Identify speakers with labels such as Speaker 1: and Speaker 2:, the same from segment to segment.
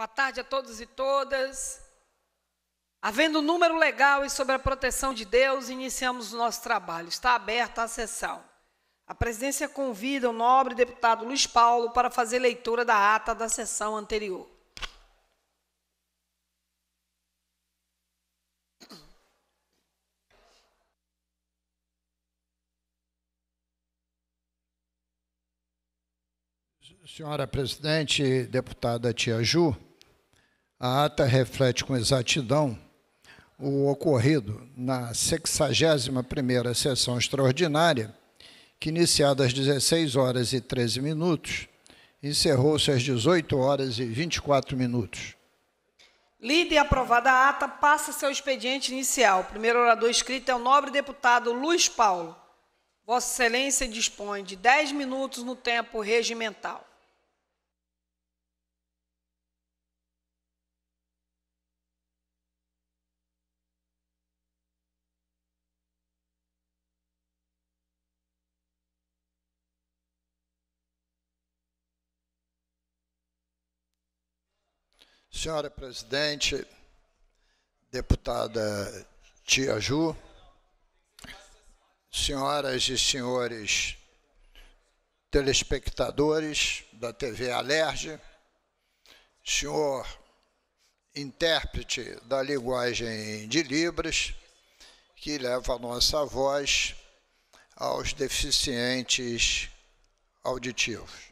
Speaker 1: Boa tarde a todos e todas. Havendo um número legal e sobre a proteção de Deus, iniciamos o nosso trabalho. Está aberta a sessão. A presidência convida o nobre deputado Luiz Paulo para fazer leitura da ata da sessão anterior.
Speaker 2: Senhora presidente, deputada Tia Ju, a ata reflete com exatidão o ocorrido na 61ª sessão extraordinária, que iniciada às 16 horas e 13 minutos, encerrou-se às 18 horas e 24 minutos.
Speaker 1: Lida e aprovada a ata, passa seu expediente inicial. O primeiro orador escrito é o nobre deputado Luiz Paulo. Vossa Excelência dispõe de 10 minutos no tempo regimental.
Speaker 2: Senhora presidente, deputada Tia Ju, senhoras e senhores telespectadores da TV Alerj, senhor intérprete da linguagem de Libras, que leva a nossa voz aos deficientes auditivos.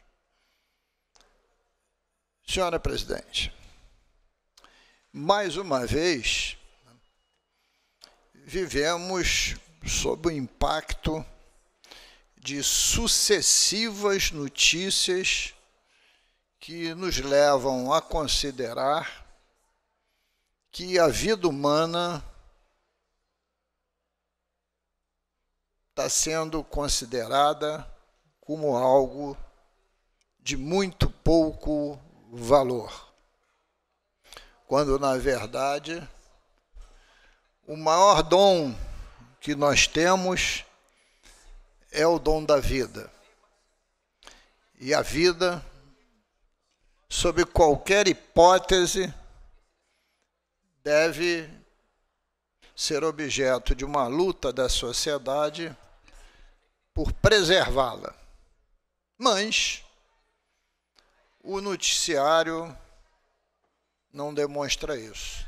Speaker 2: Senhora presidente, mais uma vez, vivemos sob o impacto de sucessivas notícias que nos levam a considerar que a vida humana está sendo considerada como algo de muito pouco valor quando na verdade o maior dom que nós temos é o dom da vida. E a vida, sob qualquer hipótese, deve ser objeto de uma luta da sociedade por preservá-la. Mas o noticiário não demonstra isso.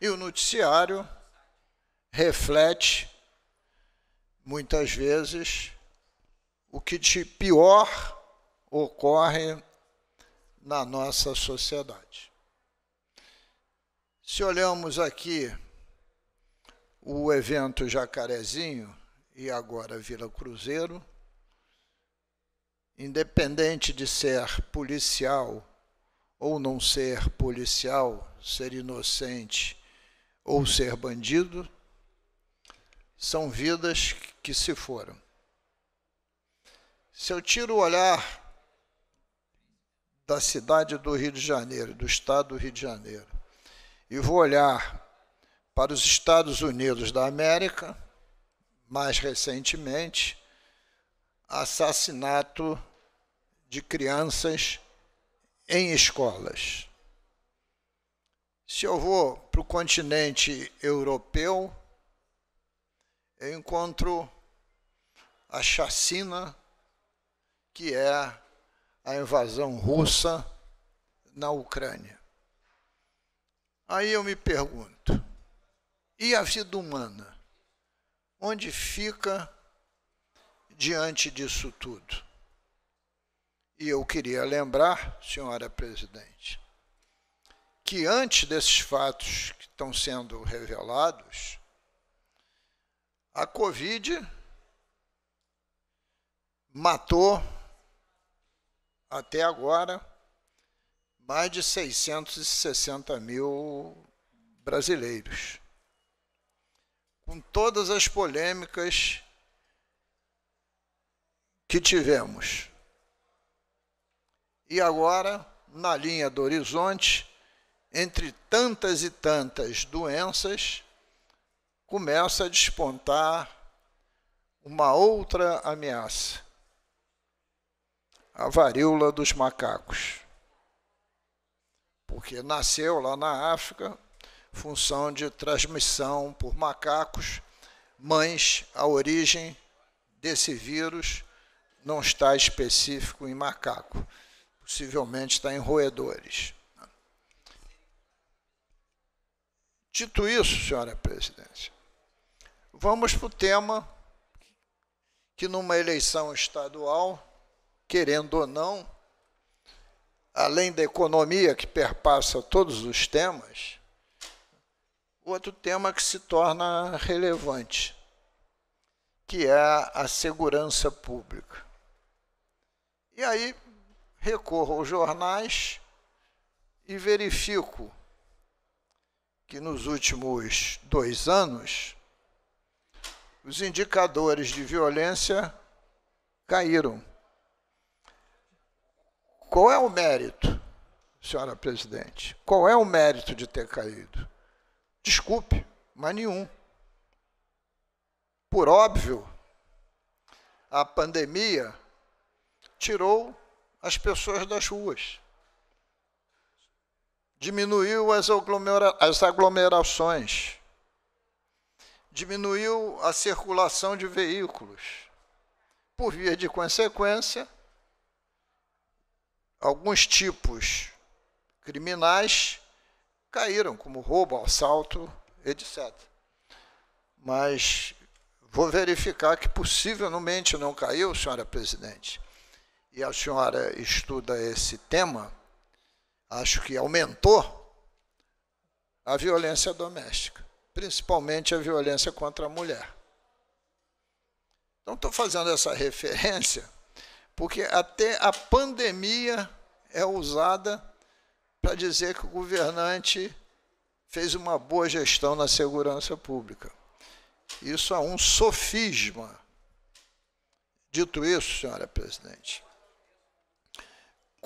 Speaker 2: E o noticiário reflete, muitas vezes, o que de pior ocorre na nossa sociedade. Se olhamos aqui o evento Jacarezinho e agora Vila Cruzeiro, independente de ser policial ou não ser policial, ser inocente ou ser bandido, são vidas que se foram. Se eu tiro o olhar da cidade do Rio de Janeiro, do estado do Rio de Janeiro, e vou olhar para os Estados Unidos da América, mais recentemente, assassinato de crianças em escolas. Se eu vou para o continente europeu, eu encontro a chacina, que é a invasão russa na Ucrânia. Aí eu me pergunto: e a vida humana? Onde fica diante disso tudo? E eu queria lembrar, senhora presidente, que antes desses fatos que estão sendo revelados, a Covid matou, até agora, mais de 660 mil brasileiros. Com todas as polêmicas que tivemos e agora, na linha do horizonte, entre tantas e tantas doenças, começa a despontar uma outra ameaça: a varíola dos macacos. Porque nasceu lá na África, função de transmissão por macacos, mas a origem desse vírus não está específico em macaco possivelmente está em roedores. Dito isso, senhora presidente, vamos para o tema que numa eleição estadual, querendo ou não, além da economia que perpassa todos os temas, outro tema que se torna relevante, que é a segurança pública. E aí recorro aos jornais e verifico que nos últimos dois anos os indicadores de violência caíram. Qual é o mérito, senhora presidente? Qual é o mérito de ter caído? Desculpe, mas nenhum. Por óbvio, a pandemia tirou as pessoas das ruas. Diminuiu as, aglomera as aglomerações. Diminuiu a circulação de veículos. Por via de consequência, alguns tipos criminais caíram, como roubo, assalto, etc. Mas vou verificar que possivelmente não caiu, senhora presidente e a senhora estuda esse tema, acho que aumentou a violência doméstica, principalmente a violência contra a mulher. Então, estou fazendo essa referência porque até a pandemia é usada para dizer que o governante fez uma boa gestão na segurança pública. Isso é um sofisma. Dito isso, senhora presidente,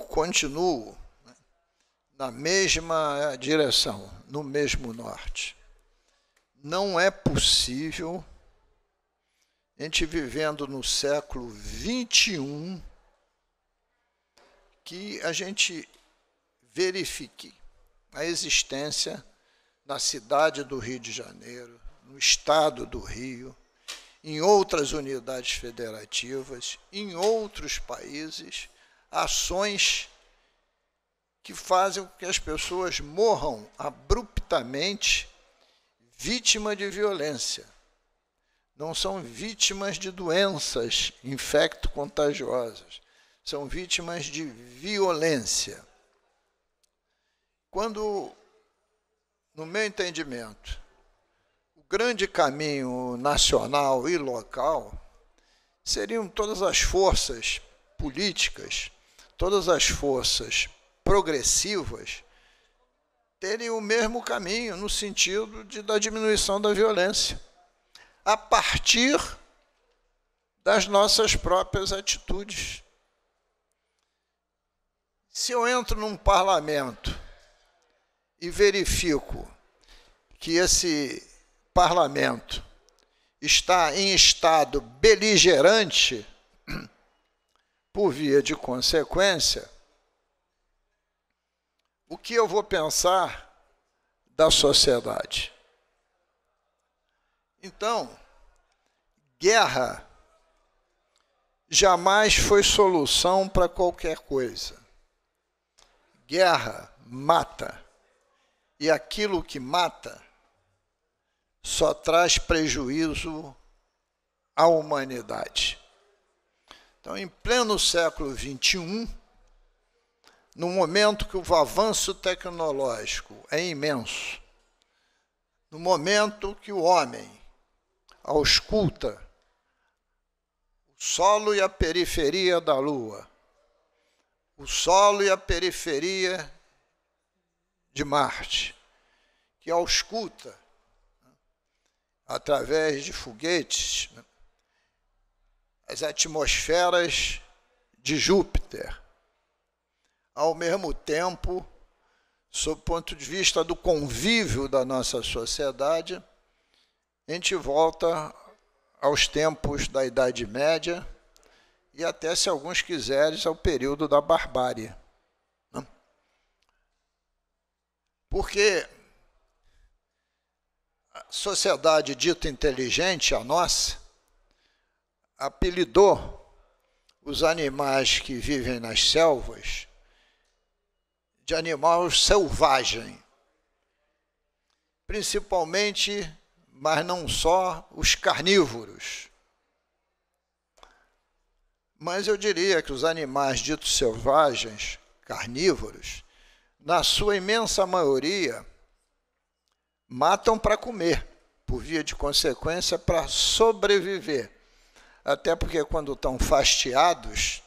Speaker 2: continuo né, na mesma direção, no mesmo norte. Não é possível a gente vivendo no século 21 que a gente verifique a existência na cidade do Rio de Janeiro, no estado do Rio, em outras unidades federativas, em outros países, ações que fazem com que as pessoas morram abruptamente vítima de violência. Não são vítimas de doenças infecto-contagiosas, são vítimas de violência. Quando, no meu entendimento, o grande caminho nacional e local seriam todas as forças políticas todas as forças progressivas terem o mesmo caminho no sentido de, da diminuição da violência, a partir das nossas próprias atitudes. Se eu entro num parlamento e verifico que esse parlamento está em estado beligerante, por via de consequência, o que eu vou pensar da sociedade? Então, guerra jamais foi solução para qualquer coisa. Guerra mata. E aquilo que mata só traz prejuízo à humanidade. Então, em pleno século XXI, no momento que o avanço tecnológico é imenso, no momento que o homem ausculta o solo e a periferia da Lua, o solo e a periferia de Marte, que ausculta né, através de foguetes, né? as atmosferas de Júpiter. Ao mesmo tempo, sob o ponto de vista do convívio da nossa sociedade, a gente volta aos tempos da Idade Média e até, se alguns quiseres, ao período da barbárie. Né? Porque a sociedade dita inteligente, a nossa, apelidou os animais que vivem nas selvas de animal selvagem, principalmente, mas não só, os carnívoros. Mas eu diria que os animais ditos selvagens, carnívoros, na sua imensa maioria, matam para comer, por via de consequência, para sobreviver até porque quando estão fastiados,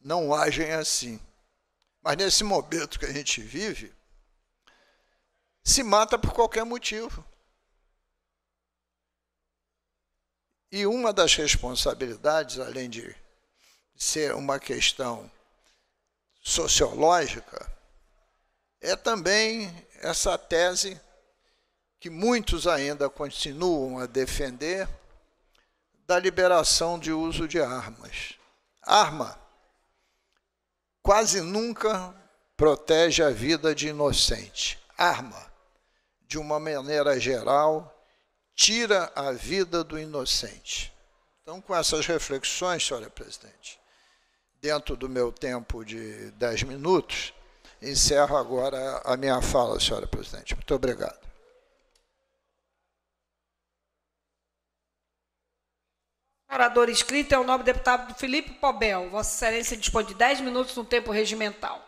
Speaker 2: não agem assim. Mas nesse momento que a gente vive, se mata por qualquer motivo. E uma das responsabilidades, além de ser uma questão sociológica, é também essa tese que muitos ainda continuam a defender da liberação de uso de armas. Arma quase nunca protege a vida de inocente. Arma, de uma maneira geral, tira a vida do inocente. Então, com essas reflexões, senhora presidente, dentro do meu tempo de 10 minutos, encerro agora a minha fala, senhora presidente. Muito obrigado.
Speaker 1: Orador inscrito é o nobre deputado Felipe Pobel. Vossa Excelência dispõe de 10 minutos no tempo regimental.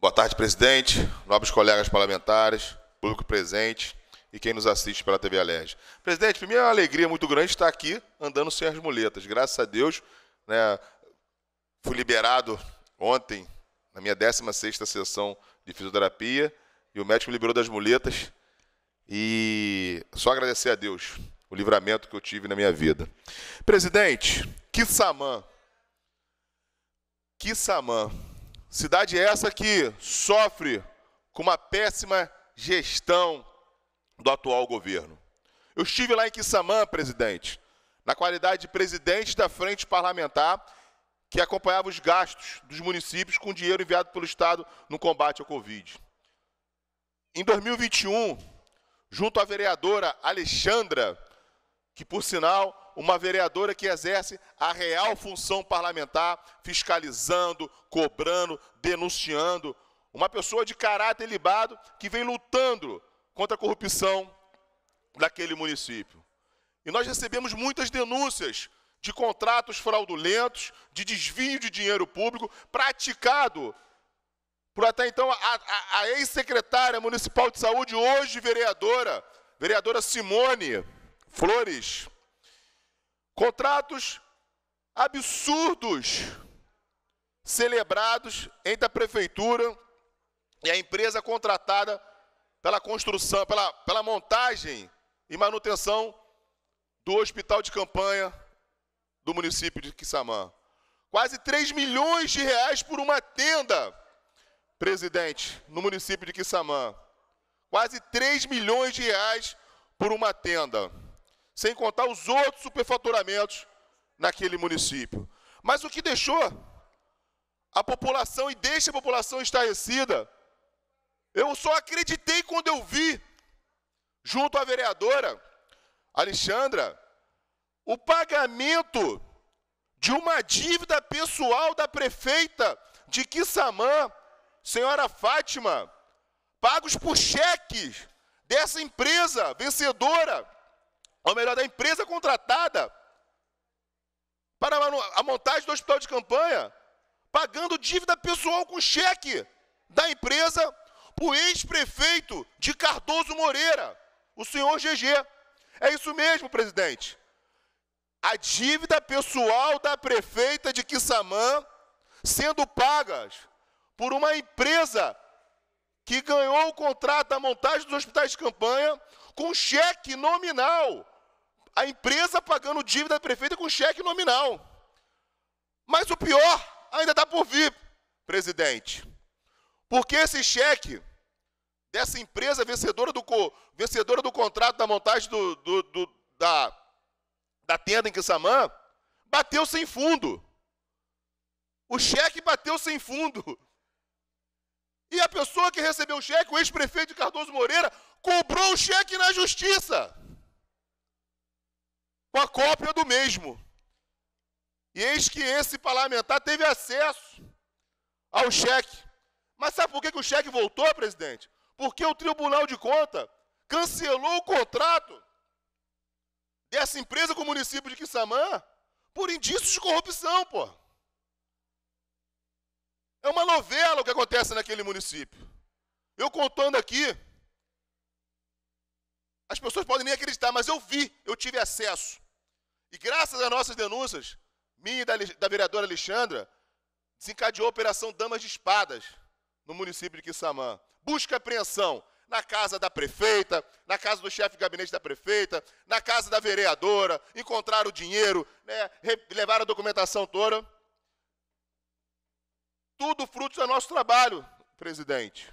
Speaker 3: Boa tarde, presidente, nobres colegas parlamentares, público presente e quem nos assiste pela TV Alerj. Presidente, primeiro é uma alegria muito grande estar aqui andando sem as muletas. Graças a Deus, né, fui liberado ontem na minha 16ª sessão de fisioterapia e o médico me liberou das muletas e só agradecer a Deus o livramento que eu tive na minha vida. Presidente, que Samã. Cidade essa que sofre com uma péssima gestão do atual governo. Eu estive lá em Quissamã, presidente, na qualidade de presidente da frente parlamentar que acompanhava os gastos dos municípios com dinheiro enviado pelo Estado no combate ao Covid. Em 2021, junto à vereadora Alexandra, que por sinal uma vereadora que exerce a real função parlamentar, fiscalizando, cobrando, denunciando, uma pessoa de caráter libado que vem lutando contra a corrupção daquele município. E nós recebemos muitas denúncias de contratos fraudulentos, de desvio de dinheiro público praticado por até então, a, a, a ex-secretária municipal de saúde, hoje vereadora, vereadora Simone Flores, contratos absurdos celebrados entre a prefeitura e a empresa contratada pela construção, pela, pela montagem e manutenção do hospital de campanha do município de Quissamã. Quase 3 milhões de reais por uma tenda presidente, no município de Quissamã. Quase 3 milhões de reais por uma tenda, sem contar os outros superfaturamentos naquele município. Mas o que deixou a população e deixa a população estarrecida, eu só acreditei quando eu vi, junto à vereadora Alexandra, o pagamento de uma dívida pessoal da prefeita de Quissamã senhora Fátima, pagos por cheques dessa empresa vencedora, ou melhor, da empresa contratada, para a montagem do hospital de campanha, pagando dívida pessoal com cheque da empresa para o ex-prefeito de Cardoso Moreira, o senhor GG. É isso mesmo, presidente. A dívida pessoal da prefeita de Quissamã sendo pagas por uma empresa que ganhou o contrato da montagem dos hospitais de campanha com cheque nominal. A empresa pagando dívida da prefeita com cheque nominal. Mas o pior ainda está por vir, presidente. Porque esse cheque dessa empresa vencedora do, vencedora do contrato da montagem do, do, do, da, da tenda em Kissamã bateu sem fundo. O cheque bateu sem fundo. E a pessoa que recebeu o cheque, o ex-prefeito Cardoso Moreira, cobrou o cheque na justiça. Com a cópia do mesmo. E eis que esse parlamentar teve acesso ao cheque. Mas sabe por que o cheque voltou, presidente? Porque o Tribunal de Conta cancelou o contrato dessa empresa com o município de Quissamã por indícios de corrupção, pô. É uma novela o que acontece naquele município. Eu contando aqui, as pessoas podem nem acreditar, mas eu vi, eu tive acesso. E graças às nossas denúncias, minha e da, da vereadora Alexandra, desencadeou a Operação Damas de Espadas no município de Quissamã. Busca e apreensão na casa da prefeita, na casa do chefe de gabinete da prefeita, na casa da vereadora, encontraram o dinheiro, né, levaram a documentação toda. Tudo fruto do nosso trabalho, presidente.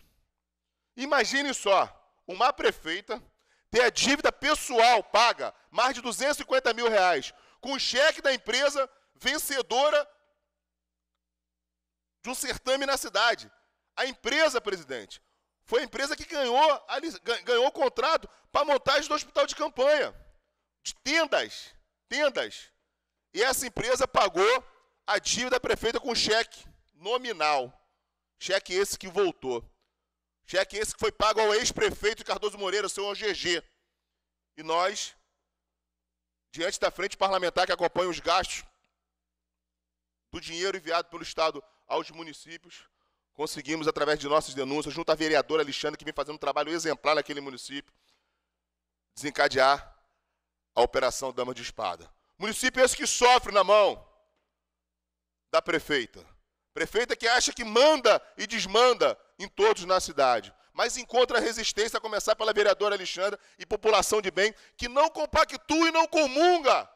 Speaker 3: Imagine só, uma prefeita ter a dívida pessoal paga mais de 250 mil reais, com cheque da empresa vencedora de um certame na cidade. A empresa, presidente, foi a empresa que ganhou, ganhou o contrato para montagem do hospital de campanha, de tendas, tendas. E essa empresa pagou a dívida da prefeita com cheque nominal. Cheque esse que voltou. Cheque esse que foi pago ao ex-prefeito Cardoso Moreira, seu OGG, E nós, diante da frente parlamentar que acompanha os gastos do dinheiro enviado pelo Estado aos municípios, conseguimos, através de nossas denúncias, junto à vereadora Alexandre, que vem fazendo um trabalho exemplar naquele município, desencadear a Operação Dama de Espada. Município esse que sofre na mão da prefeita. Prefeita que acha que manda e desmanda em todos na cidade, mas encontra resistência, a começar pela vereadora Alexandra e população de bem, que não compactua e não comunga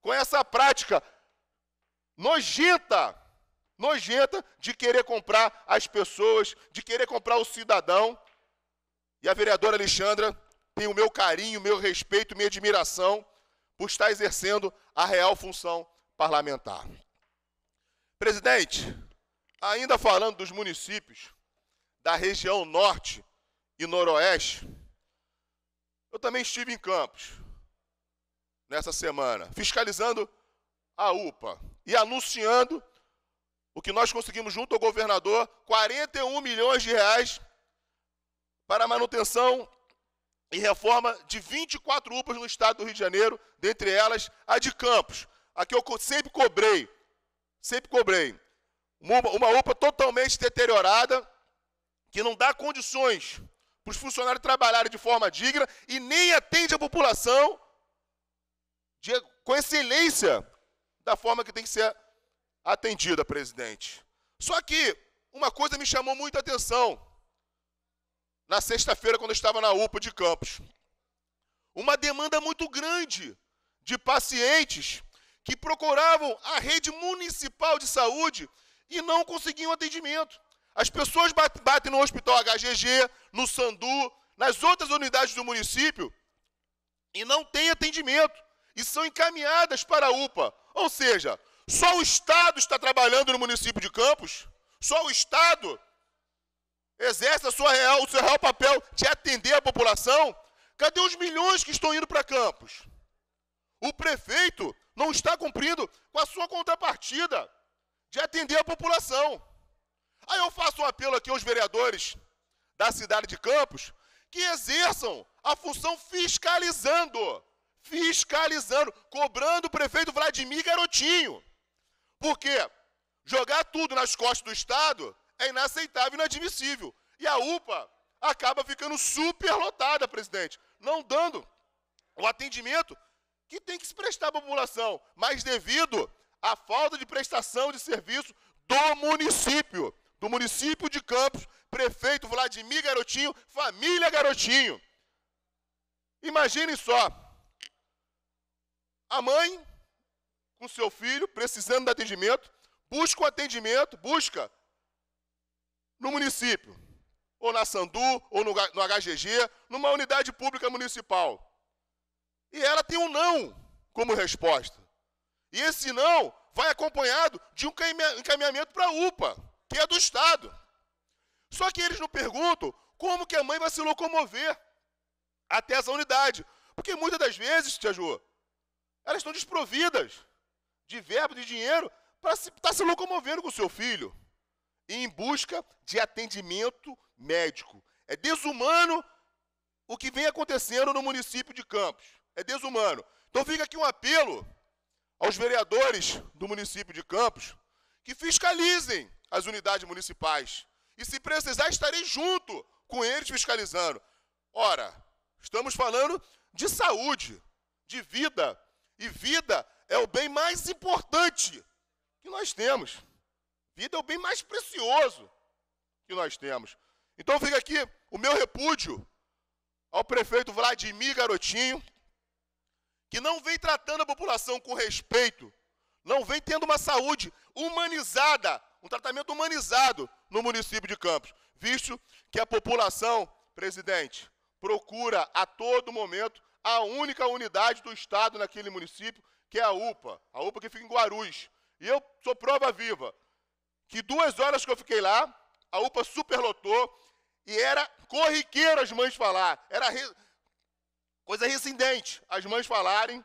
Speaker 3: com essa prática nojenta, nojenta de querer comprar as pessoas, de querer comprar o cidadão. E a vereadora Alexandra tem o meu carinho, o meu respeito, minha admiração por estar exercendo a real função parlamentar. Presidente, Ainda falando dos municípios da região norte e noroeste, eu também estive em Campos nessa semana, fiscalizando a UPA e anunciando o que nós conseguimos junto ao governador, 41 milhões de reais para manutenção e reforma de 24 UPAs no estado do Rio de Janeiro, dentre elas a de Campos, a que eu sempre cobrei, sempre cobrei. Uma, uma UPA totalmente deteriorada, que não dá condições para os funcionários trabalharem de forma digna e nem atende a população de, com excelência da forma que tem que ser atendida, presidente. Só que uma coisa me chamou muita atenção na sexta-feira, quando eu estava na UPA de Campos. Uma demanda muito grande de pacientes que procuravam a rede municipal de saúde e não conseguiam atendimento. As pessoas batem no hospital HGG, no Sandu, nas outras unidades do município e não têm atendimento e são encaminhadas para a UPA. Ou seja, só o Estado está trabalhando no município de Campos, só o Estado exerce a sua real, o seu real papel de atender a população. Cadê os milhões que estão indo para Campos? O prefeito não está cumprindo com a sua contrapartida de atender a população. Aí eu faço um apelo aqui aos vereadores da cidade de Campos que exerçam a função fiscalizando, fiscalizando, cobrando o prefeito Vladimir Garotinho. Porque jogar tudo nas costas do Estado é inaceitável e inadmissível. E a UPA acaba ficando superlotada, presidente, não dando o atendimento que tem que se prestar à população, mas devido a falta de prestação de serviço do município, do município de Campos, prefeito Vladimir Garotinho, família Garotinho. Imaginem só, a mãe com seu filho precisando de atendimento, busca o um atendimento, busca no município, ou na Sandu, ou no, no HGG, numa unidade pública municipal. E ela tem um não como resposta. E esse não vai acompanhado de um encaminhamento para a UPA, que é do Estado. Só que eles não perguntam como que a mãe vai se locomover até essa unidade. Porque muitas das vezes, Tia Ju, elas estão desprovidas de verbo, de dinheiro, para estar se, tá se locomovendo com o seu filho. em busca de atendimento médico. É desumano o que vem acontecendo no município de Campos. É desumano. Então fica aqui um apelo aos vereadores do município de Campos que fiscalizem as unidades municipais. E se precisar, estarei junto com eles fiscalizando. Ora, estamos falando de saúde, de vida. E vida é o bem mais importante que nós temos. Vida é o bem mais precioso que nós temos. Então fica aqui o meu repúdio ao prefeito Vladimir Garotinho, que não vem tratando a população com respeito, não vem tendo uma saúde humanizada, um tratamento humanizado no município de Campos, visto que a população, presidente, procura a todo momento a única unidade do Estado naquele município, que é a UPA, a UPA que fica em Guarulhos. E eu sou prova viva que duas horas que eu fiquei lá, a UPA superlotou e era corriqueiro as mães falar, era Coisa recendente, as mães falarem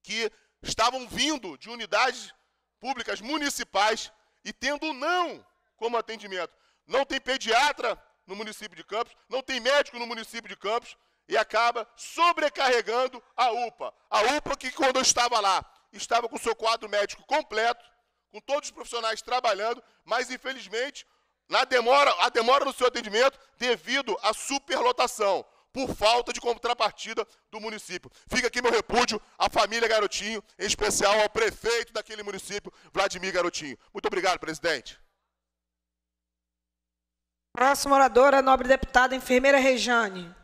Speaker 3: que estavam vindo de unidades públicas municipais e tendo não como atendimento. Não tem pediatra no município de Campos, não tem médico no município de Campos e acaba sobrecarregando a UPA. A UPA que quando eu estava lá, estava com seu quadro médico completo, com todos os profissionais trabalhando, mas infelizmente na demora, a demora no seu atendimento devido à superlotação por falta de contrapartida do município. Fica aqui meu repúdio à família Garotinho, em especial ao prefeito daquele município, Vladimir Garotinho. Muito obrigado, presidente.
Speaker 1: Próxima oradora, é a nobre deputada enfermeira Rejane.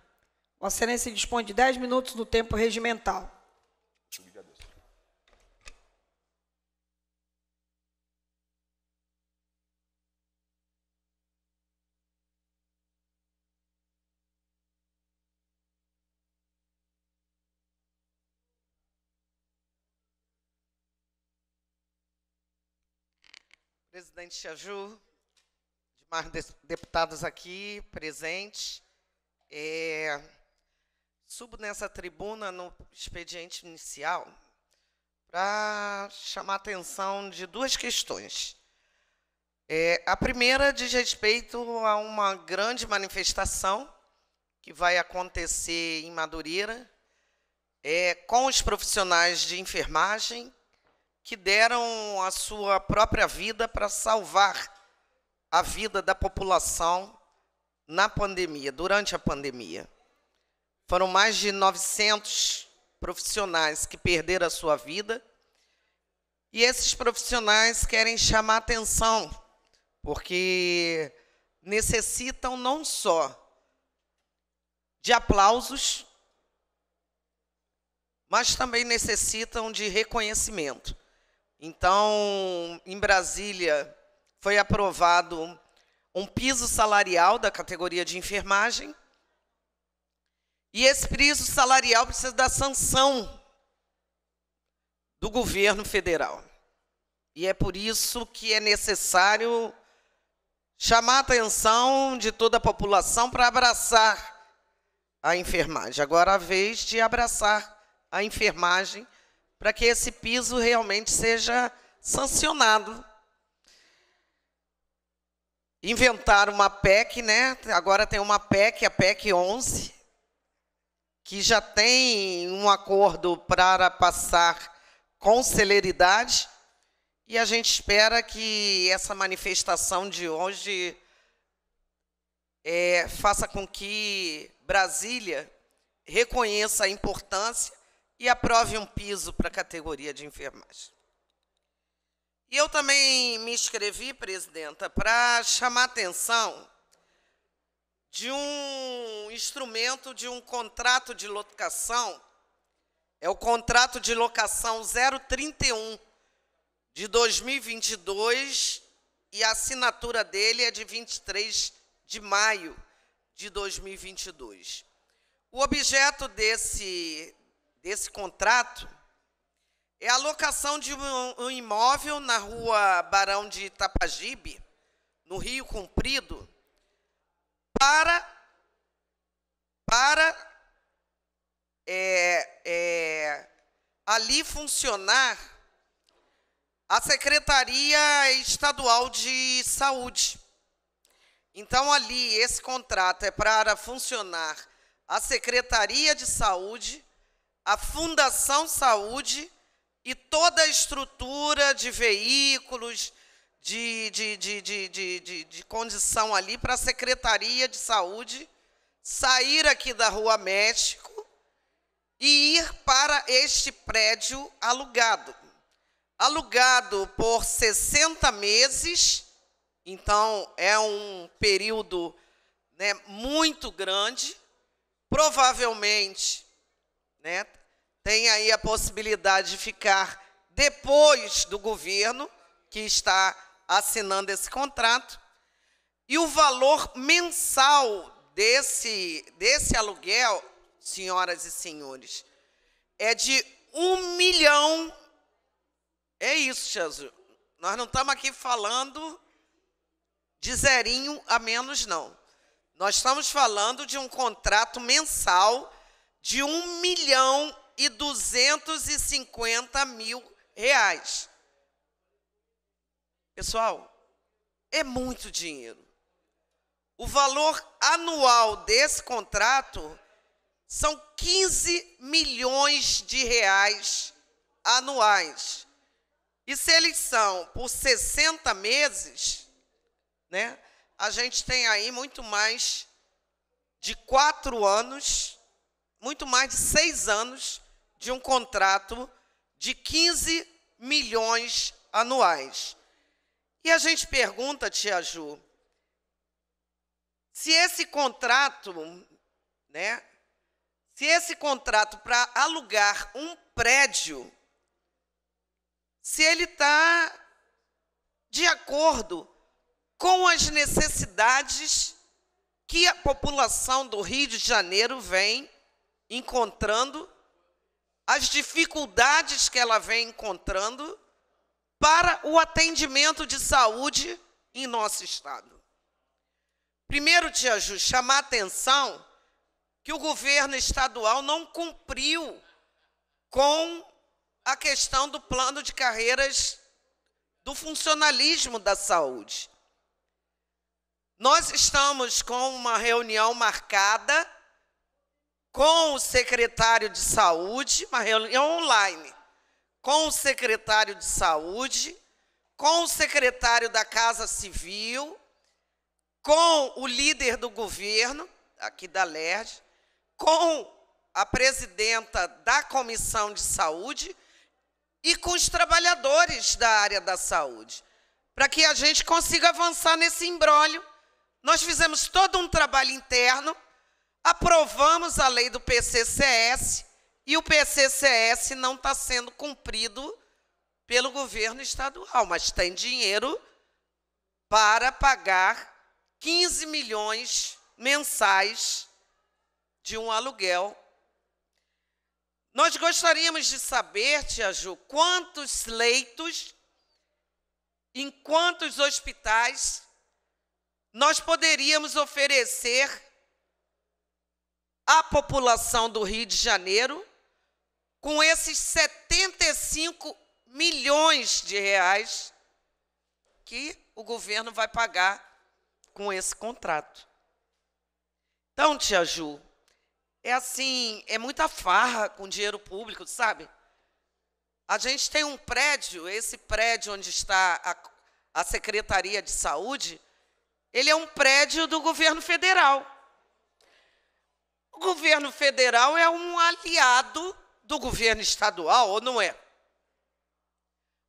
Speaker 1: Vossa Excelência dispõe de 10 minutos do tempo regimental.
Speaker 4: presidente Chaju, demais deputados aqui presentes. É, subo nessa tribuna no expediente inicial para chamar a atenção de duas questões. É, a primeira diz respeito a uma grande manifestação que vai acontecer em Madureira, é, com os profissionais de enfermagem, que deram a sua própria vida para salvar a vida da população na pandemia, durante a pandemia. Foram mais de 900 profissionais que perderam a sua vida. E esses profissionais querem chamar atenção, porque necessitam não só de aplausos, mas também necessitam de reconhecimento. Então, em Brasília, foi aprovado um piso salarial da categoria de enfermagem. E esse piso salarial precisa da sanção do governo federal. E é por isso que é necessário chamar a atenção de toda a população para abraçar a enfermagem. Agora, é a vez de abraçar a enfermagem para que esse piso realmente seja sancionado. Inventaram uma PEC, né? Agora tem uma PEC, a PEC 11, que já tem um acordo para passar com celeridade. E a gente espera que essa manifestação de hoje é, faça com que Brasília reconheça a importância e aprove um piso para a categoria de enfermagem. E eu também me inscrevi, presidenta, para chamar atenção de um instrumento de um contrato de locação, é o contrato de locação 031 de 2022 e a assinatura dele é de 23 de maio de 2022. O objeto desse desse contrato é a locação de um, imóvel na rua Barão de Itapajibe, no Rio Comprido, para, para é, é, ali funcionar a Secretaria Estadual de Saúde. Então, ali, esse contrato é para funcionar a Secretaria de Saúde a Fundação Saúde e toda a estrutura de veículos, de, de, de, de, de, de, de condição ali para a Secretaria de Saúde sair aqui da Rua México e ir para este prédio alugado. Alugado por 60 meses, então é um período né, muito grande. Provavelmente né, tem aí a possibilidade de ficar depois do governo que está assinando esse contrato. E o valor mensal desse, desse aluguel, senhoras e senhores, é de um milhão. É isso, Jesus. Nós não estamos aqui falando de zerinho a menos, não. Nós estamos falando de um contrato mensal de 1 milhão e 250 mil reais. Pessoal, é muito dinheiro. O valor anual desse contrato são 15 milhões de reais anuais. E se eles são por 60 meses, né, a gente tem aí muito mais de quatro anos muito mais de seis anos de um contrato de 15 milhões anuais. E a gente pergunta, Tia Ju, se esse contrato, né, se esse contrato para alugar um prédio, se ele está de acordo com as necessidades que a população do Rio de Janeiro vem encontrando, as dificuldades que ela vem encontrando para o atendimento de saúde em nosso estado. Primeiro, Tia Ju, chamar atenção que o governo estadual não cumpriu com a questão do plano de carreiras do funcionalismo da saúde. Nós estamos com uma reunião marcada com o secretário de saúde, uma reunião online, com o secretário de saúde, com o secretário da Casa Civil, com o líder do governo, aqui da LERJ, com a presidenta da Comissão de Saúde e com os trabalhadores da área da saúde, para que a gente consiga avançar nesse embrólio. Nós fizemos todo um trabalho interno Aprovamos a lei do PCCS e o PCCS não está sendo cumprido pelo governo estadual, mas tem dinheiro para pagar 15 milhões mensais de um aluguel. Nós gostaríamos de saber, Tia Ju, quantos leitos, em quantos hospitais nós poderíamos oferecer a população do Rio de Janeiro com esses 75 milhões de reais que o governo vai pagar com esse contrato. Então, tia Ju, é assim, é muita farra com dinheiro público, sabe? A gente tem um prédio, esse prédio onde está a, a Secretaria de Saúde, ele é um prédio do governo federal. O governo federal é um aliado do governo estadual, ou não é?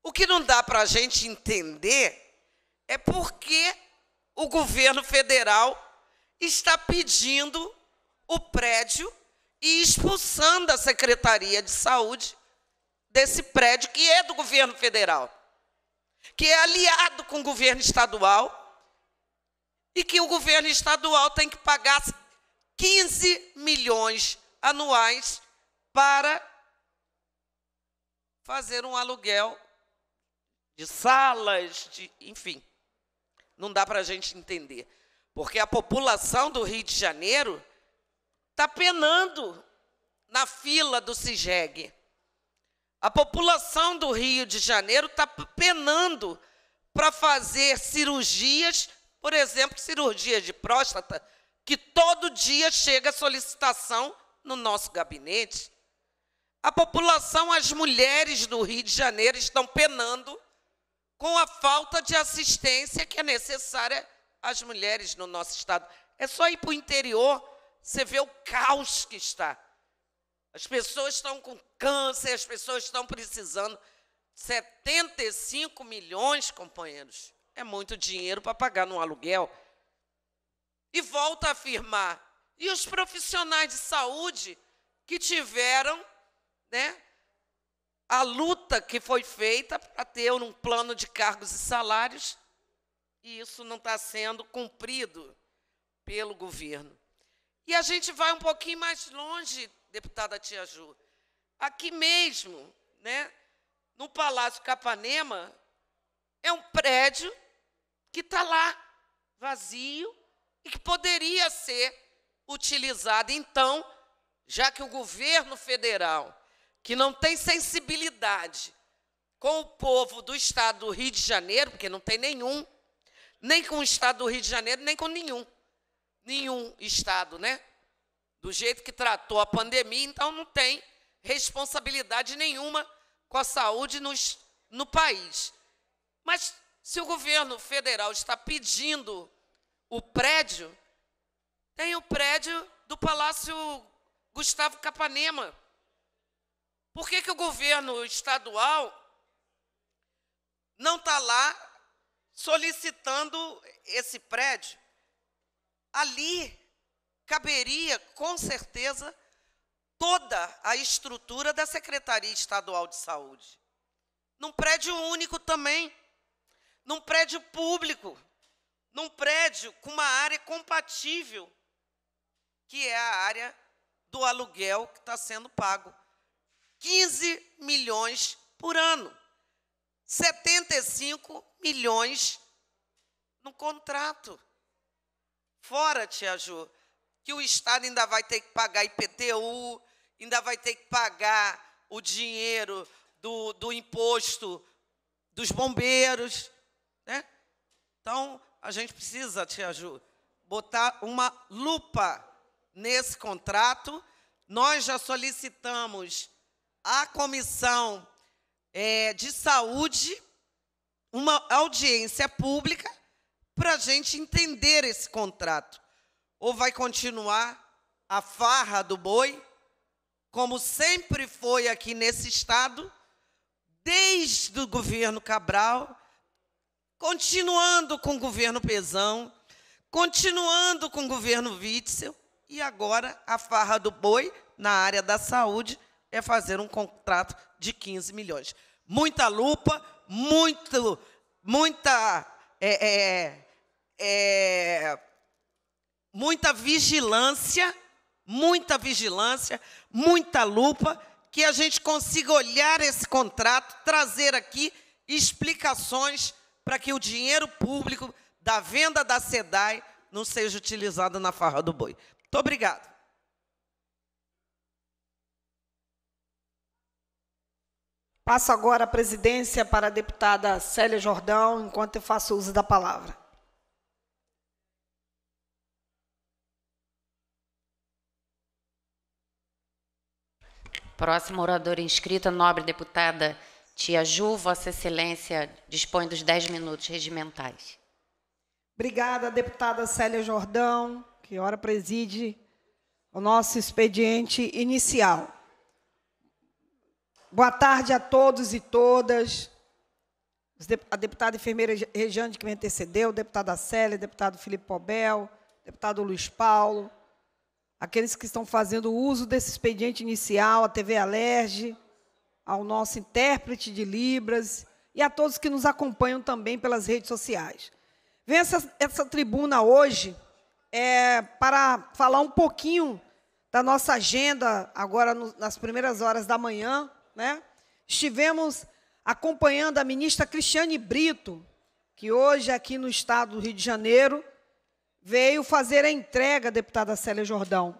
Speaker 4: O que não dá para a gente entender é por que o governo federal está pedindo o prédio e expulsando a Secretaria de Saúde desse prédio que é do governo federal, que é aliado com o governo estadual e que o governo estadual tem que pagar 15 milhões anuais para fazer um aluguel de salas, de, enfim. Não dá para a gente entender. Porque a população do Rio de Janeiro está penando na fila do CIGEG. A população do Rio de Janeiro está penando para fazer cirurgias, por exemplo, cirurgias de próstata, que todo dia chega solicitação no nosso gabinete. A população, as mulheres do Rio de Janeiro estão penando com a falta de assistência que é necessária às mulheres no nosso estado. É só ir para o interior, você vê o caos que está. As pessoas estão com câncer, as pessoas estão precisando. 75 milhões, companheiros, é muito dinheiro para pagar num aluguel. E volta a afirmar, e os profissionais de saúde que tiveram, né, a luta que foi feita para ter um plano de cargos e salários, e isso não está sendo cumprido pelo governo. E a gente vai um pouquinho mais longe, deputada Tia Ju. Aqui mesmo, né, no Palácio Capanema, é um prédio que está lá, vazio, e que poderia ser utilizada. Então, já que o governo federal, que não tem sensibilidade com o povo do estado do Rio de Janeiro, porque não tem nenhum, nem com o estado do Rio de Janeiro, nem com nenhum, nenhum estado, né? Do jeito que tratou a pandemia, então não tem responsabilidade nenhuma com a saúde no país. Mas se o governo federal está pedindo o prédio, tem o prédio do Palácio Gustavo Capanema. Por que, que o governo estadual não está lá solicitando esse prédio? Ali caberia, com certeza, toda a estrutura da Secretaria Estadual de Saúde. Num prédio único também, num prédio público num prédio com uma área compatível, que é a área do aluguel que está sendo pago. 15 milhões por ano. 75 milhões no contrato. Fora, Tia Ju, que o Estado ainda vai ter que pagar IPTU, ainda vai ter que pagar o dinheiro do, do imposto dos bombeiros. Né? Então, a gente precisa, Tia Ju, botar uma lupa nesse contrato. Nós já solicitamos à Comissão é, de Saúde uma audiência pública para a gente entender esse contrato. Ou vai continuar a farra do boi, como sempre foi aqui nesse Estado, desde o governo Cabral continuando com o governo Pesão, continuando com o governo Witzel, e agora a farra do boi na área da saúde é fazer um contrato de 15 milhões. Muita lupa, muito, muita, é, é, é, muita vigilância, muita vigilância, muita lupa, que a gente consiga olhar esse contrato, trazer aqui explicações para que o dinheiro público da venda da SEDAI não seja utilizado na farra do boi. Muito obrigado.
Speaker 1: Passo agora a presidência para a deputada Célia Jordão, enquanto eu faço
Speaker 5: uso da palavra. Próxima oradora inscrita, nobre deputada Tia Ju, Vossa Excelência dispõe dos 10 minutos regimentais.
Speaker 1: Obrigada, deputada Célia Jordão, que ora preside o nosso expediente inicial. Boa tarde a todos e todas. A deputada enfermeira Rejane, que me antecedeu, deputada Célia, deputado Felipe Pobel, deputado Luiz Paulo, aqueles que estão fazendo uso desse expediente inicial, a TV Alerge, ao nosso intérprete de Libras e a todos que nos acompanham também pelas redes sociais. Vem essa, essa tribuna hoje é, para falar um pouquinho da nossa agenda, agora no, nas primeiras horas da manhã. Né? Estivemos acompanhando a ministra Cristiane Brito, que hoje, aqui no estado do Rio de Janeiro, veio fazer a entrega, deputada Célia Jordão,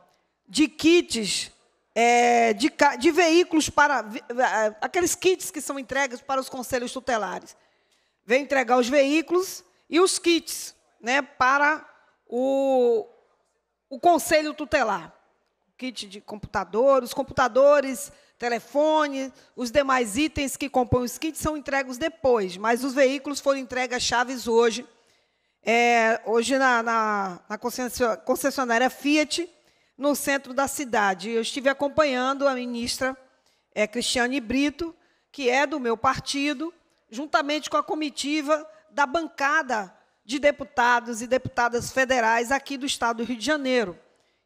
Speaker 1: de kits é, de, de veículos para. aqueles kits que são entregues para os conselhos tutelares. Vem entregar os veículos e os kits né, para o, o conselho tutelar. Kit de computador, os computadores, telefone, os demais itens que compõem os kits são entregues depois, mas os veículos foram entregues chaves hoje. É, hoje, na, na, na concessionária Fiat, no centro da cidade. Eu estive acompanhando a ministra é, Cristiane Brito, que é do meu partido, juntamente com a comitiva da bancada de deputados e deputadas federais aqui do Estado do Rio de Janeiro.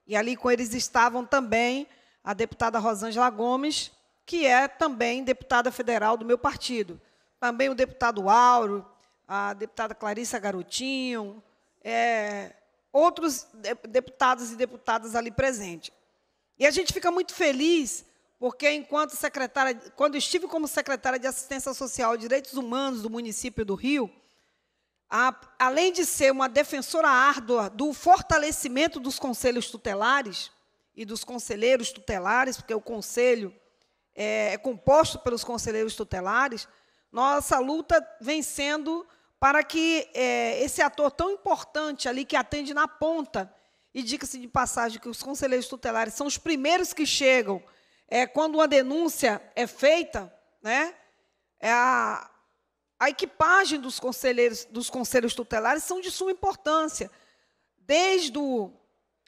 Speaker 1: E ali com eles estavam também a deputada Rosângela Gomes, que é também deputada federal do meu partido. Também o deputado Auro, a deputada Clarissa Garotinho, é, outros deputados e deputadas ali presentes. E a gente fica muito feliz, porque enquanto secretária, quando estive como secretária de Assistência Social e Direitos Humanos do município do Rio, a, além de ser uma defensora árdua do fortalecimento dos conselhos tutelares e dos conselheiros tutelares, porque o conselho é, é composto pelos conselheiros tutelares, nossa luta vem sendo para que é, esse ator tão importante ali, que atende na ponta, e diga-se de passagem que os conselheiros tutelares são os primeiros que chegam é, quando uma denúncia é feita, né? É a, a equipagem dos conselheiros, dos conselhos tutelares são de suma importância, desde o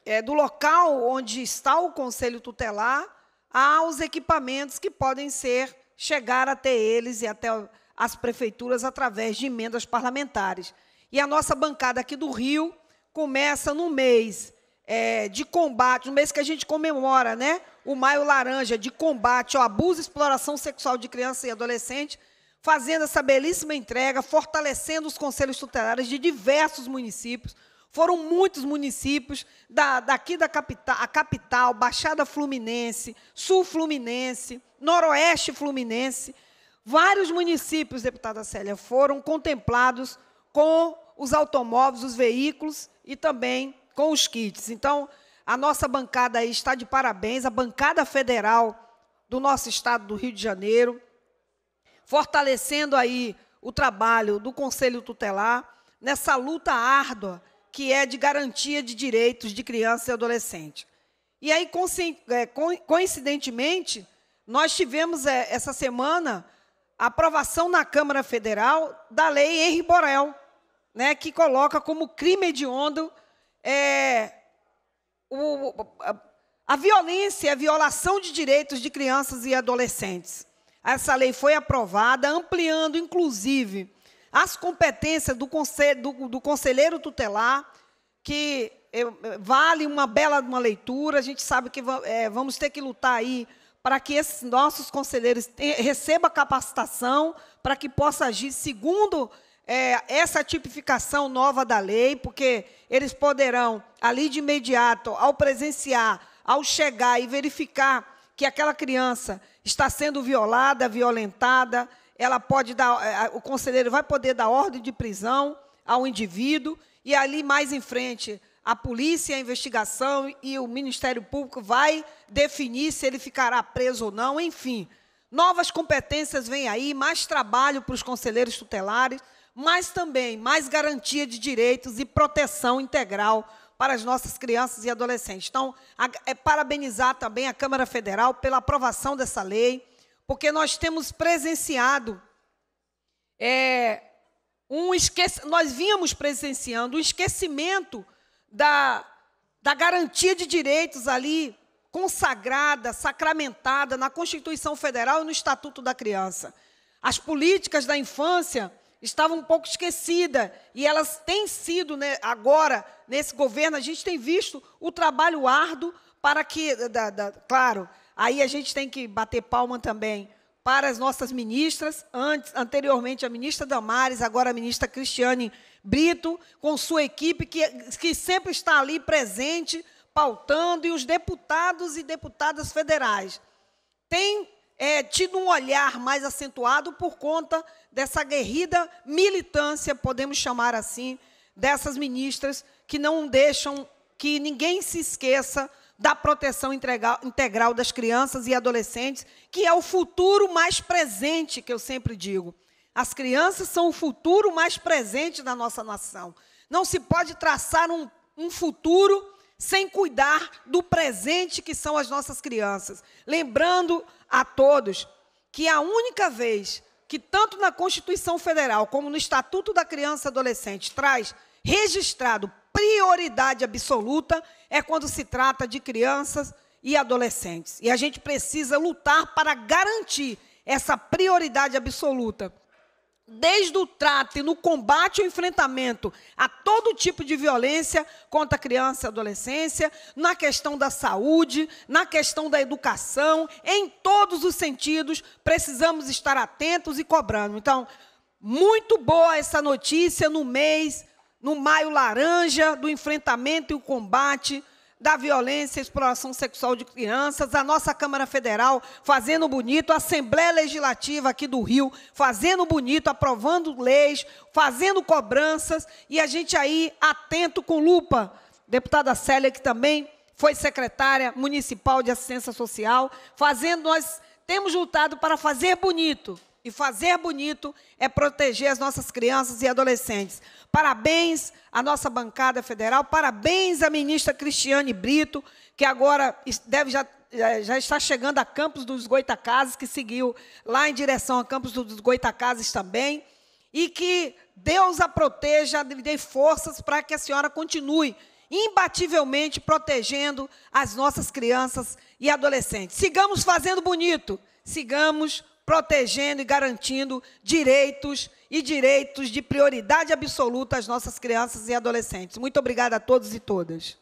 Speaker 1: é, do local onde está o conselho tutelar aos equipamentos que podem ser chegar até eles e até às prefeituras através de emendas parlamentares. E a nossa bancada aqui do Rio começa no mês é, de combate, no mês que a gente comemora, né? O Maio Laranja, de combate ao abuso e exploração sexual de criança e adolescente, fazendo essa belíssima entrega, fortalecendo os conselhos tutelares de diversos municípios. Foram muitos municípios da, daqui da capital, a capital, Baixada Fluminense, Sul Fluminense, Noroeste Fluminense, vários municípios, deputada Célia, foram contemplados com os automóveis, os veículos e também com os kits. Então, a nossa bancada aí está de parabéns, a bancada federal do nosso estado do Rio de Janeiro, fortalecendo aí o trabalho do Conselho Tutelar nessa luta árdua que é de garantia de direitos de criança e adolescente. E aí, é, coincidentemente, nós tivemos é, essa semana a aprovação na Câmara Federal da lei Henri Borel, né, que coloca como crime hediondo é, o, a, a violência, a violação de direitos de crianças e adolescentes. Essa lei foi aprovada, ampliando, inclusive, as competências do, consel do, do conselheiro tutelar, que eh, vale uma bela uma leitura. A gente sabe que é, vamos ter que lutar aí para que esses nossos conselheiros recebam capacitação, para que possa agir segundo é, essa tipificação nova da lei, porque eles poderão, ali de imediato, ao presenciar, ao chegar e verificar que aquela criança está sendo violada, violentada, ela pode dar, é, o conselheiro vai poder dar ordem de prisão ao indivíduo e ali mais em frente a polícia, a investigação e o Ministério Público vai definir se ele ficará preso ou não, enfim. Novas competências vêm aí, mais trabalho para os conselheiros tutelares, mas também mais garantia de direitos e proteção integral para as nossas crianças e adolescentes. Então, é, parabenizar também a Câmara Federal pela aprovação dessa lei, porque nós temos presenciado é, um nós vínhamos presenciando um esquecimento da, da garantia de direitos ali consagrada, sacramentada na Constituição Federal e no Estatuto da Criança. As políticas da infância estavam um pouco esquecidas e elas têm sido né, agora nesse governo a gente tem visto o trabalho árduo para que, da, da, claro, aí a gente tem que bater palma também para as nossas ministras, antes, anteriormente a ministra Damares, agora a ministra Cristiane Brito, com sua equipe, que, que sempre está ali presente, pautando, e os deputados e deputadas federais. Tem é, tido um olhar mais acentuado por conta dessa aguerrida militância, podemos chamar assim, dessas ministras que não deixam que ninguém se esqueça da proteção integral das crianças e adolescentes, que é o futuro mais presente, que eu sempre digo. As crianças são o futuro mais presente da nossa nação. Não se pode traçar um, um futuro sem cuidar do presente que são as nossas crianças. Lembrando a todos que a única vez que, tanto na Constituição Federal como no Estatuto da Criança e Adolescente, traz registrado prioridade absoluta é quando se trata de crianças e adolescentes. E a gente precisa lutar para garantir essa prioridade absoluta desde o trato e no combate ao enfrentamento a todo tipo de violência contra criança e adolescência, na questão da saúde, na questão da educação, em todos os sentidos, precisamos estar atentos e cobrando. Então, muito boa essa notícia no mês, no maio laranja, do enfrentamento e o combate da violência e exploração sexual de crianças, a nossa Câmara Federal fazendo bonito, a Assembleia Legislativa aqui do Rio fazendo bonito, aprovando leis, fazendo cobranças, e a gente aí atento com lupa. Deputada Célia, que também foi secretária municipal de assistência social, fazendo, nós temos lutado para fazer bonito, e fazer bonito é proteger as nossas crianças e adolescentes. Parabéns à nossa bancada federal, parabéns à ministra Cristiane Brito, que agora deve já, já está chegando a Campos dos Goitacazes, que seguiu lá em direção a Campos dos Goitacazes também. E que Deus a proteja, lhe dê forças para que a senhora continue imbativelmente protegendo as nossas crianças e adolescentes. Sigamos fazendo bonito, sigamos protegendo e garantindo direitos e direitos de prioridade absoluta às nossas crianças e adolescentes. Muito obrigada a todos e todas.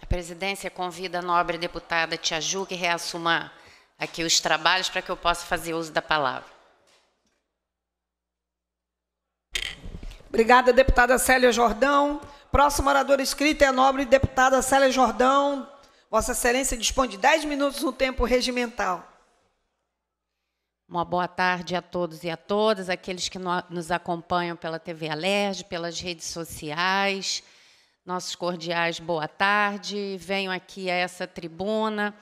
Speaker 5: A presidência convida a nobre deputada Tia Ju que reassuma aqui os trabalhos para que eu possa fazer uso da palavra.
Speaker 1: Obrigada, deputada Célia Jordão. Próximo orador escrito é a nobre deputada Célia Jordão, Vossa Excelência dispõe de 10 minutos no tempo regimental.
Speaker 5: Uma boa tarde a todos e a todas, aqueles que nos acompanham pela TV Alerj, pelas redes sociais. Nossos cordiais, boa tarde. Venho aqui a essa tribuna,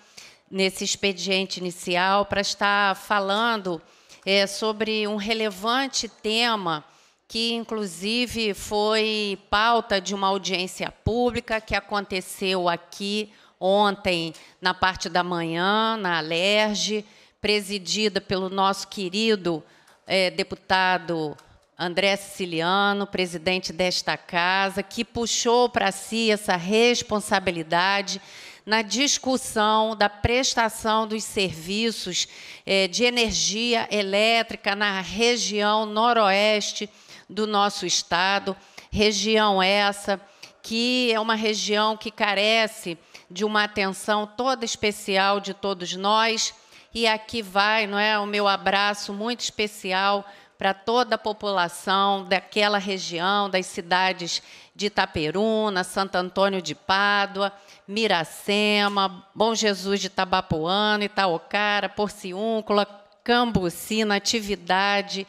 Speaker 5: nesse expediente inicial, para estar falando é, sobre um relevante tema que, inclusive, foi pauta de uma audiência pública que aconteceu aqui ontem na parte da manhã, na Alerge, presidida pelo nosso querido é, deputado André Siciliano, presidente desta casa, que puxou para si essa responsabilidade na discussão da prestação dos serviços é, de energia elétrica na região noroeste do nosso estado, região essa que é uma região que carece de uma atenção toda especial de todos nós. E aqui vai, não é, o meu abraço muito especial para toda a população daquela região, das cidades de Itaperuna, Santo Antônio de Pádua, Miracema, Bom Jesus de Itabapoana Itaocara, Porciúncula, Cambuci, Natividade,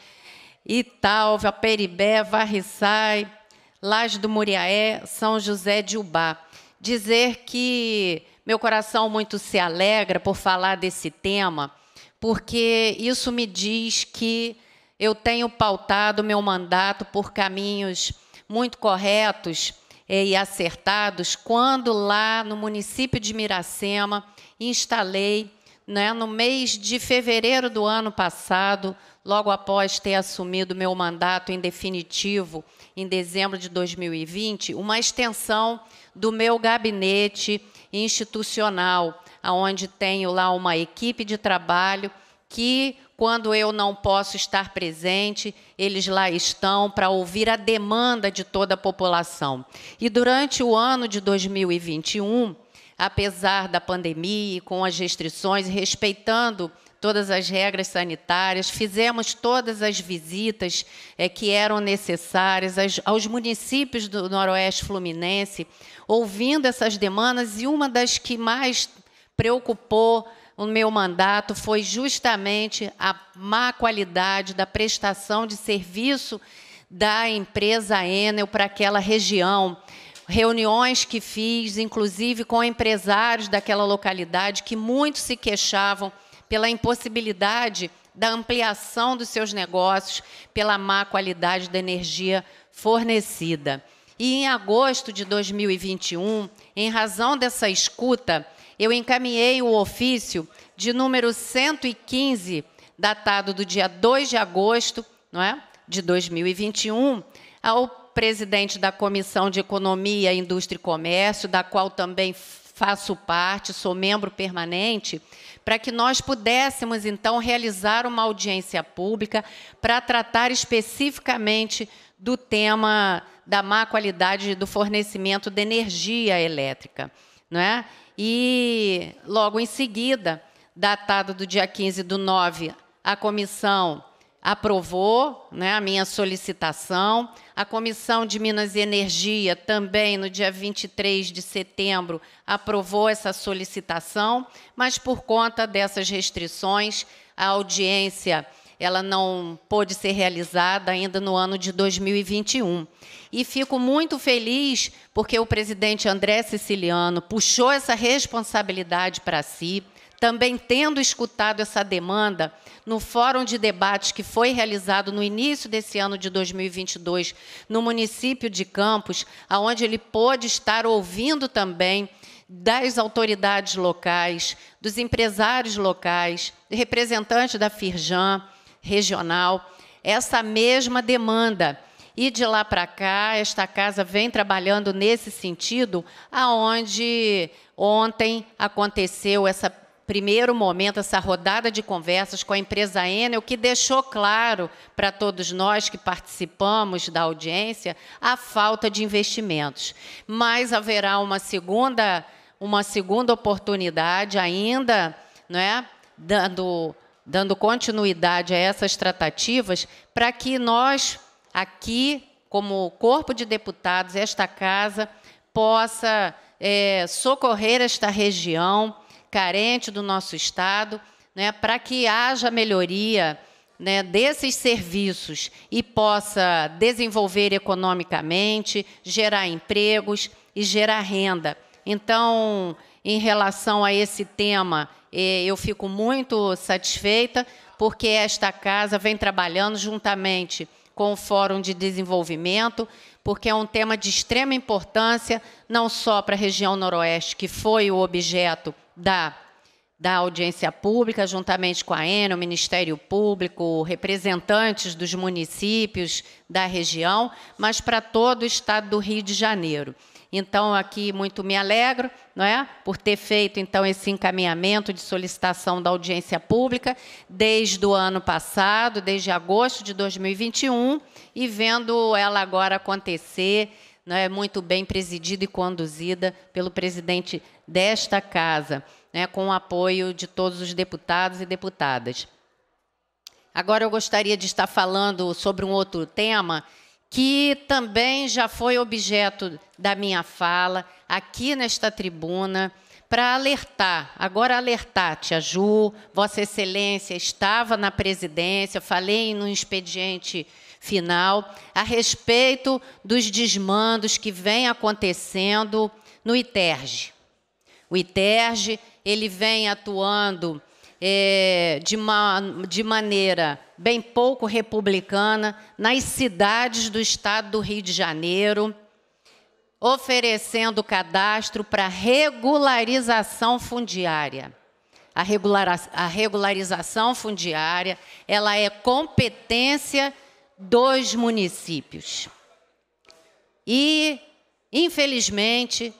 Speaker 5: Italva, Peribé, Varriçai, Laje do Muriaé, São José de Ubá dizer que meu coração muito se alegra por falar desse tema, porque isso me diz que eu tenho pautado meu mandato por caminhos muito corretos eh, e acertados quando lá no município de Miracema instalei né, no mês de fevereiro do ano passado, logo após ter assumido meu mandato em definitivo em dezembro de 2020, uma extensão do meu gabinete institucional, aonde tenho lá uma equipe de trabalho que quando eu não posso estar presente, eles lá estão para ouvir a demanda de toda a população. E durante o ano de 2021, apesar da pandemia e com as restrições, respeitando todas as regras sanitárias, fizemos todas as visitas é, que eram necessárias aos municípios do Noroeste Fluminense, ouvindo essas demandas, e uma das que mais preocupou o meu mandato foi justamente a má qualidade da prestação de serviço da empresa Enel para aquela região. Reuniões que fiz, inclusive com empresários daquela localidade, que muito se queixavam pela impossibilidade da ampliação dos seus negócios, pela má qualidade da energia fornecida. E em agosto de 2021, em razão dessa escuta, eu encaminhei o ofício de número 115, datado do dia 2 de agosto não é? de 2021, ao presidente da Comissão de Economia, Indústria e Comércio, da qual também faço parte, sou membro permanente, para que nós pudéssemos, então, realizar uma audiência pública para tratar especificamente do tema da má qualidade do fornecimento de energia elétrica. Não é? E, logo em seguida, datado do dia 15 do 9, a comissão aprovou né, a minha solicitação. A Comissão de Minas e Energia também, no dia 23 de setembro, aprovou essa solicitação, mas por conta dessas restrições, a audiência ela não pôde ser realizada ainda no ano de 2021. E fico muito feliz porque o presidente André Siciliano puxou essa responsabilidade para si também tendo escutado essa demanda, no fórum de debates que foi realizado no início desse ano de 2022, no município de Campos, aonde ele pôde estar ouvindo também das autoridades locais, dos empresários locais, representantes da Firjan regional, essa mesma demanda. E de lá para cá, esta casa vem trabalhando nesse sentido, aonde ontem aconteceu essa primeiro momento, essa rodada de conversas com a empresa Enel, que deixou claro para todos nós que participamos da audiência a falta de investimentos. Mas haverá uma segunda, uma segunda oportunidade ainda, não é? dando, dando continuidade a essas tratativas, para que nós, aqui, como corpo de deputados, esta casa, possa é, socorrer esta região carente do nosso Estado, né, para que haja melhoria né, desses serviços e possa desenvolver economicamente, gerar empregos e gerar renda. Então, em relação a esse tema, é, eu fico muito satisfeita, porque esta casa vem trabalhando juntamente com o Fórum de Desenvolvimento, porque é um tema de extrema importância, não só para a região noroeste, que foi o objeto da, da audiência pública, juntamente com a ENA, o Ministério Público, representantes dos municípios da região, mas para todo o estado do Rio de Janeiro. Então, aqui muito me alegro não é, por ter feito então esse encaminhamento de solicitação da audiência pública desde o ano passado, desde agosto de 2021, e vendo ela agora acontecer é muito bem presidida e conduzida pelo presidente desta casa, né, com o apoio de todos os deputados e deputadas. Agora eu gostaria de estar falando sobre um outro tema que também já foi objeto da minha fala aqui nesta tribuna para alertar, agora alertar, Tia Ju, Vossa Excelência estava na presidência, falei num expediente final a respeito dos desmandos que vem acontecendo no Iterge. O Iterge ele vem atuando é, de, ma de maneira bem pouco republicana nas cidades do estado do Rio de Janeiro, oferecendo cadastro para regularização fundiária. A, a regularização fundiária ela é competência dos municípios. E, infelizmente,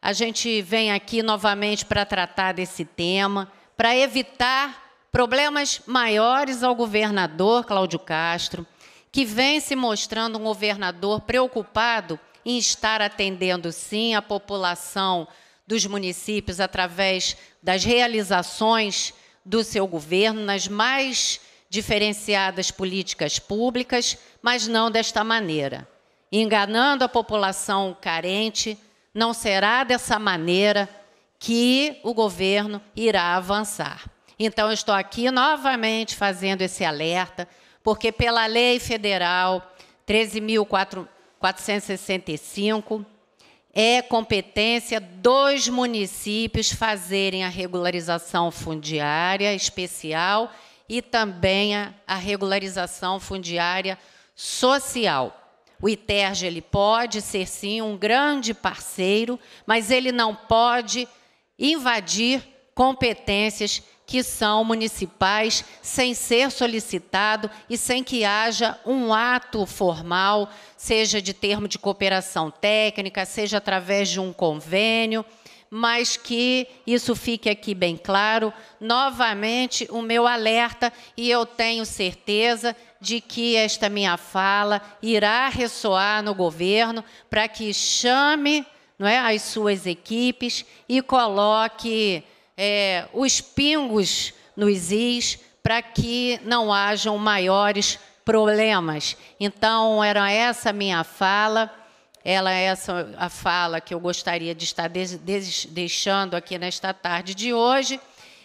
Speaker 5: a gente vem aqui novamente para tratar desse tema, para evitar problemas maiores ao governador Cláudio Castro, que vem se mostrando um governador preocupado em estar atendendo, sim, a população dos municípios através das realizações do seu governo, nas mais diferenciadas políticas públicas, mas não desta maneira. Enganando a população carente, não será dessa maneira que o governo irá avançar. Então, estou aqui novamente fazendo esse alerta, porque pela Lei Federal 13.465, é competência dos municípios fazerem a regularização fundiária especial e também a regularização fundiária social. O ITERJ ele pode ser sim um grande parceiro, mas ele não pode invadir competências que são municipais sem ser solicitado e sem que haja um ato formal, seja de termo de cooperação técnica, seja através de um convênio mas que isso fique aqui bem claro. Novamente, o meu alerta, e eu tenho certeza de que esta minha fala irá ressoar no governo para que chame não é, as suas equipes e coloque é, os pingos nos is para que não hajam maiores problemas. Então, era essa minha fala. Ela é essa a fala que eu gostaria de estar des, des, deixando aqui nesta tarde de hoje.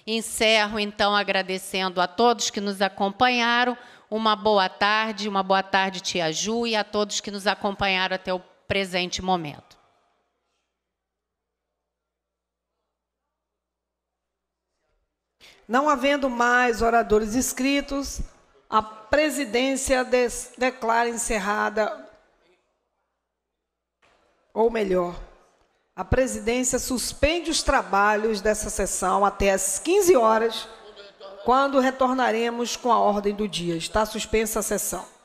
Speaker 5: Encerro então agradecendo a todos que nos acompanharam. Uma boa tarde, uma boa tarde, Tia Ju, e a todos que nos acompanharam até o presente momento. Não havendo
Speaker 1: mais oradores inscritos, a presidência declara encerrada ou melhor, a presidência suspende os trabalhos dessa sessão até às 15 horas, quando retornaremos com a ordem do dia. Está suspensa a sessão.